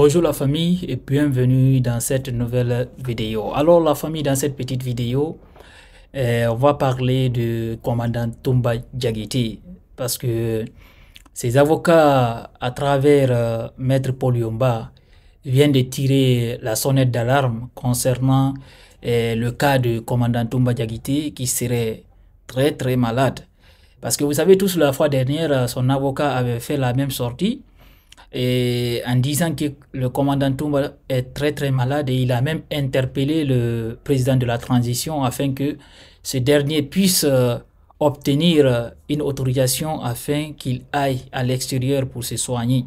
Bonjour la famille et bienvenue dans cette nouvelle vidéo. Alors la famille, dans cette petite vidéo, euh, on va parler de commandant Tomba Djagiti parce que ses avocats, à travers euh, Maître Maître Yomba, viennent de tirer la sonnette d'alarme concernant euh, le cas du commandant Tomba Djagiti qui serait très très malade. Parce que vous savez tous, la fois dernière, son avocat avait fait la même sortie et en disant que le commandant Toumba est très très malade et il a même interpellé le président de la transition afin que ce dernier puisse euh, obtenir euh, une autorisation afin qu'il aille à l'extérieur pour se soigner.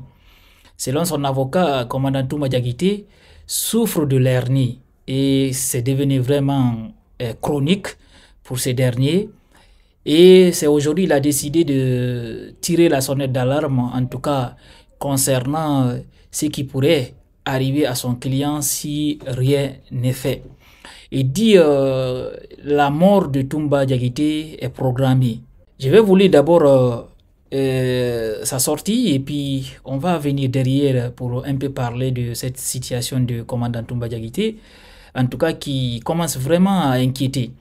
Selon son avocat, commandant Toumba Diagité souffre de l'hernie et c'est devenu vraiment euh, chronique pour ce dernier. Et c'est aujourd'hui il a décidé de tirer la sonnette d'alarme, en tout cas concernant euh, ce qui pourrait arriver à son client si rien n'est fait. Il dit euh, la mort de Tumba Jagité est programmée. Je vais vous lire d'abord euh, euh, sa sortie et puis on va venir derrière pour un peu parler de cette situation de commandant Tumba Jagité, en tout cas qui commence vraiment à inquiéter.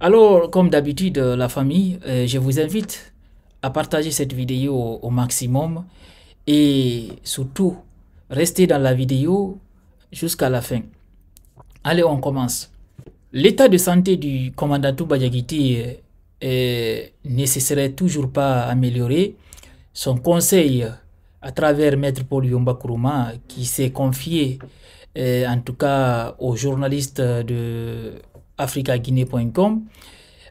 Alors, comme d'habitude, la famille, je vous invite à partager cette vidéo au maximum et surtout restez dans la vidéo jusqu'à la fin. Allez, on commence. L'état de santé du commandant Toubadjagiti euh, euh, ne se serait toujours pas amélioré. Son conseil, à travers Maître Paul Yomba qui s'est confié, euh, en tout cas aux journalistes de africaguinée.com,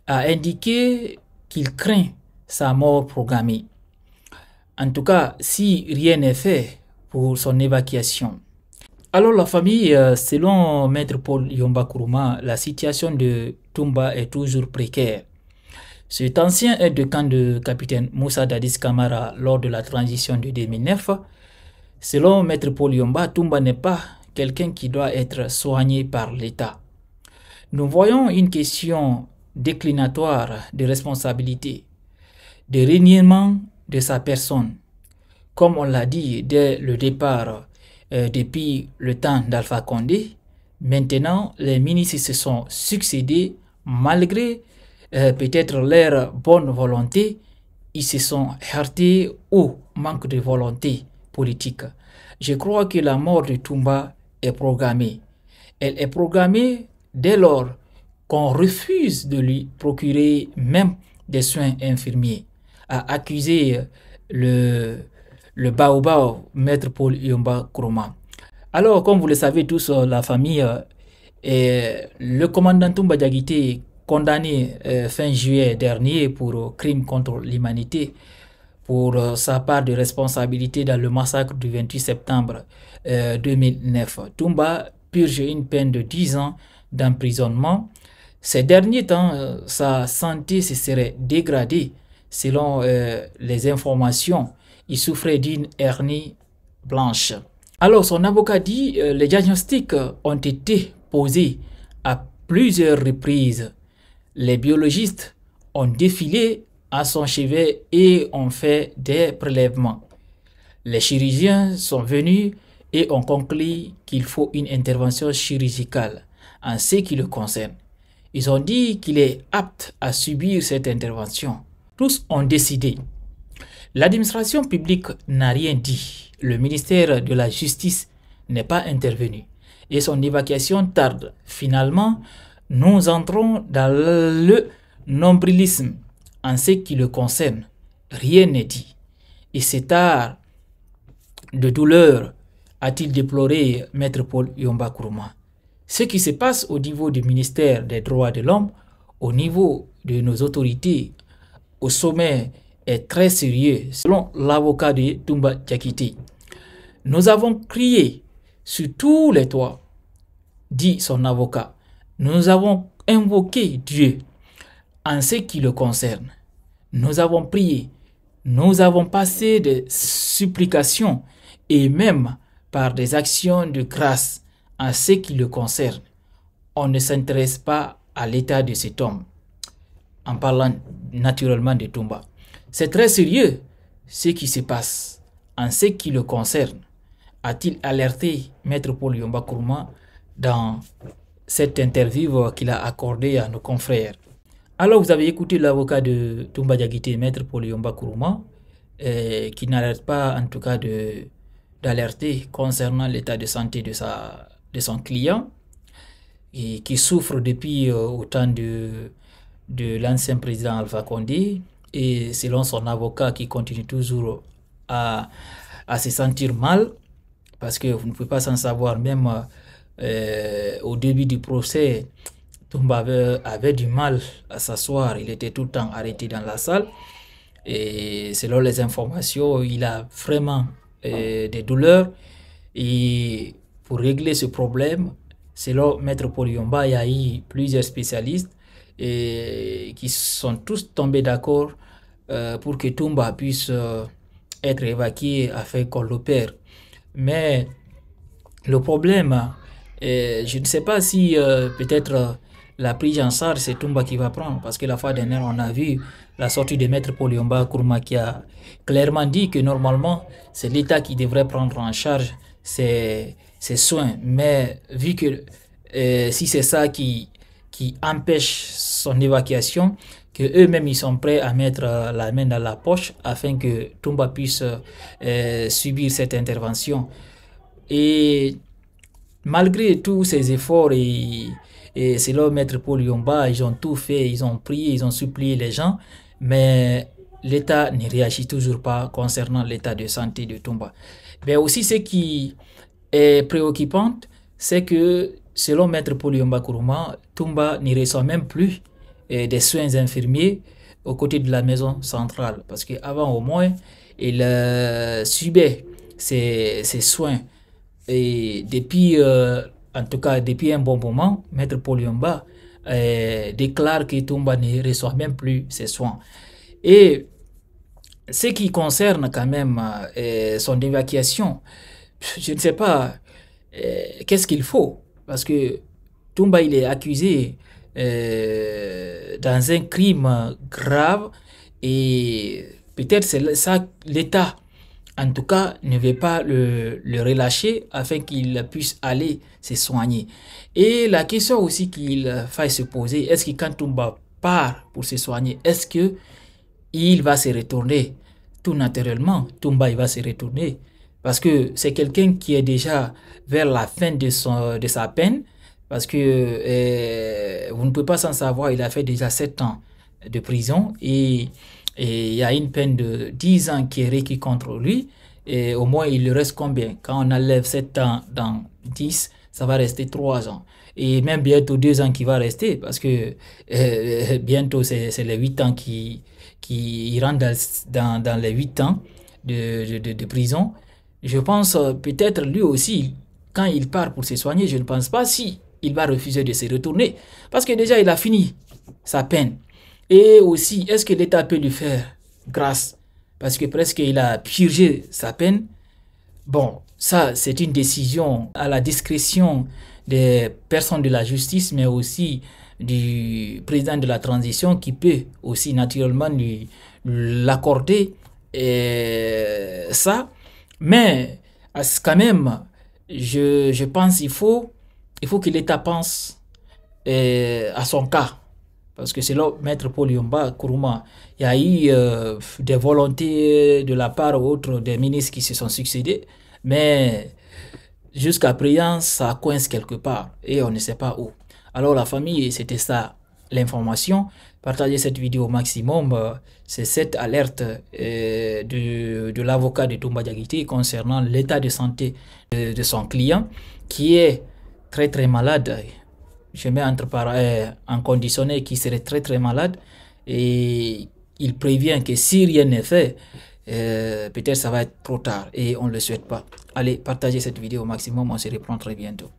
a indiqué qu'il craint sa mort programmée. En tout cas, si rien n'est fait pour son évacuation. Alors la famille, euh, selon Maître Paul Yomba Kuruma, la situation de Tumba est toujours précaire. Cet ancien aide de camp de capitaine Moussa Dadis Kamara lors de la transition de 2009, selon Maître Paul Yomba, Tumba n'est pas quelqu'un qui doit être soigné par l'État. Nous voyons une question déclinatoire de responsabilité, de reniement de sa personne. Comme on l'a dit dès le départ, euh, depuis le temps d'Alpha Condé, maintenant les ministres se sont succédés malgré euh, peut-être leur bonne volonté, ils se sont heurtés au manque de volonté politique. Je crois que la mort de Toumba est programmée. Elle est programmée dès lors qu'on refuse de lui procurer même des soins infirmiers a accusé euh, le, le Baobab, maître Paul Yumba Kuruma. Alors, comme vous le savez tous, euh, la famille euh, et le commandant Toumba Diagité, condamné fin juillet dernier pour crime contre l'humanité, pour sa part de responsabilité dans le massacre du 28 septembre 2009. Tumba purge une peine de 10 ans d'emprisonnement. Ces derniers temps, sa santé se serait dégradée selon euh, les informations, il souffrait d'une hernie blanche. Alors son avocat dit euh, les diagnostics ont été posés à plusieurs reprises. Les biologistes ont défilé à son chevet et ont fait des prélèvements. Les chirurgiens sont venus et ont conclu qu'il faut une intervention chirurgicale en ce qui le concerne. Ils ont dit qu'il est apte à subir cette intervention tous ont décidé. L'administration publique n'a rien dit. Le ministère de la Justice n'est pas intervenu. Et son évacuation tarde. Finalement, nous entrons dans le nombrilisme en ce qui le concerne. Rien n'est dit. Et c'est tard de douleur a-t-il déploré Maître Paul Yomba Ce qui se passe au niveau du ministère des droits de l'homme, au niveau de nos autorités au sommet est très sérieux, selon l'avocat de Tumba Tchakiti. Nous avons crié sur tous les toits, dit son avocat. Nous avons invoqué Dieu en ce qui le concerne. Nous avons prié, nous avons passé des supplications et même par des actions de grâce en ce qui le concerne. On ne s'intéresse pas à l'état de cet homme en parlant naturellement de Tumba. C'est très sérieux ce qui se passe en ce qui le concerne. A-t-il alerté Maître Paul Yomba dans cette interview qu'il a accordée à nos confrères Alors, vous avez écouté l'avocat de Tumba Diagité, Maître Paul Yomba Kourma, euh, qui n'arrête pas en tout cas d'alerter concernant l'état de santé de, sa, de son client et qui souffre depuis euh, autant de de l'ancien président Alpha Condé et selon son avocat qui continue toujours à, à se sentir mal parce que vous ne pouvez pas s'en savoir même euh, au début du procès Tomba avait, du mal à s'asseoir il était tout le temps arrêté dans la salle et selon les informations il a vraiment euh, des douleurs et pour régler ce problème selon maître Poliomba il y a eu plusieurs spécialistes et qui sont tous tombés d'accord euh, pour que Tumba puisse euh, être évacué afin qu'on l'opère. Mais le problème, euh, je ne sais pas si peut-être la prise en charge, c'est Tumba qui va prendre, parce que la fois dernière, on a vu la sortie de Maître Poliomba Kourma qui a clairement dit que normalement, c'est l'État qui devrait prendre en charge ses, ses soins. Mais vu que si c'est ça qui, qui empêchent son évacuation, que eux-mêmes ils sont prêts à mettre euh, la main dans la poche afin que Tumba puisse euh, subir cette intervention. Et malgré tous ces efforts et, et c'est leur maître Paul Yomba, ils ont tout fait, ils ont prié, ils ont supplié les gens, mais l'État ne réagit toujours pas concernant l'état de santé de Tumba. Mais aussi ce qui est préoccupant, c'est que Selon Maître Poliomba Kuruma, Tumba ne reçoit même plus eh, des soins infirmiers aux côtés de la maison centrale. Parce qu'avant, au moins, il euh, subait ses, soins. Et depuis, euh, en tout cas, depuis un bon moment, Maître Poliomba eh, déclare que Tumba ne reçoit même plus ses soins. Et ce qui concerne quand même eh, son évacuation, je ne sais pas qu'est-ce qu'il faut parce que Toumba, il est accusé euh, dans un crime grave et peut-être c'est ça l'État, en tout cas, ne veut pas le, relâcher afin qu'il puisse aller se soigner. Et la question aussi qu'il faille se poser, est-ce que quand Toumba part pour se soigner, est-ce que il va se retourner Tout naturellement, Toumba il va se retourner parce que c'est quelqu'un qui est déjà vers la fin de, de sa peine, parce que eh, vous ne pouvez pas s'en savoir, il a fait déjà 7 ans de prison et, il y a une peine de 10 ans qui est requise contre lui. Et au moins, il lui reste combien Quand on enlève 7 ans dans 10, ça va rester 3 ans. Et même bientôt 2 ans qui va rester, parce que eh, eh, bientôt, c'est les 8 ans qui, qui rentrent dans, les 8 ans de, de, de prison. Je pense euh, peut-être lui aussi, quand il part pour se soigner, je ne pense pas si il va refuser de se retourner. Parce que déjà, il a fini sa peine. Et aussi, est-ce que l'État peut lui faire grâce Parce que presque il a purgé sa peine. Bon, ça, c'est une décision à la discrétion des personnes de la justice, mais aussi du président de la transition qui peut aussi naturellement lui l'accorder. Et ça, mais quand même, je, je pense qu'il faut, il faut que l'État pense eh, à son cas. Parce que c'est là, Maître Paul Yomba, Kourouma, il y a eu euh, des volontés de la part ou autre des ministres qui se sont succédés, mais jusqu'à présent, ça coince quelque part et on ne sait pas où. Alors la famille, c'était ça l'information partagez cette vidéo au maximum. Euh, c'est cette alerte euh, de, l'avocat de Toumba Diagité concernant l'état de santé de, son client qui est très très malade. Je mets entre parenthèses euh, en conditionné qui serait très très malade et il prévient que si rien n'est fait, peut-être ça va être trop tard et on ne le souhaite pas. Allez, partagez cette vidéo au maximum, on se reprend très bientôt.